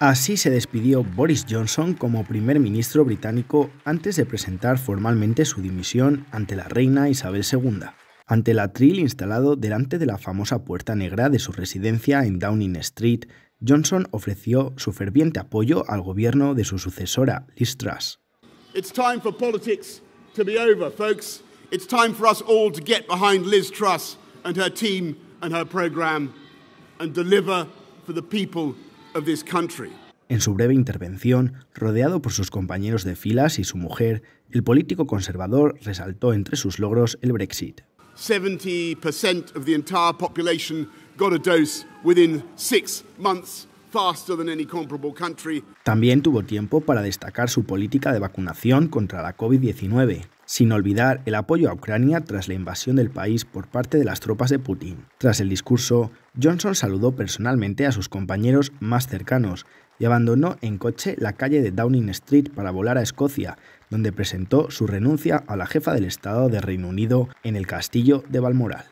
Así se despidió Boris Johnson como primer ministro británico antes de presentar formalmente su dimisión ante la reina Isabel II, ante el atril instalado delante de la famosa puerta negra de su residencia en Downing Street. Johnson ofreció su ferviente apoyo al gobierno de su sucesora, Liz Truss. It's time for politics to be over, folks. It's time for us all to get behind Liz Truss and her team and her and deliver for the people of this country. En su breve intervención, rodeado por sus compañeros de filas y su mujer, el político conservador resaltó entre sus logros el Brexit. También tuvo tiempo para destacar su política de vacunación contra la COVID-19, sin olvidar el apoyo a Ucrania tras la invasión del país por parte de las tropas de Putin. Tras el discurso, Johnson saludó personalmente a sus compañeros más cercanos y abandonó en coche la calle de Downing Street para volar a Escocia, donde presentó su renuncia a la jefa del Estado de Reino Unido en el castillo de Balmoral.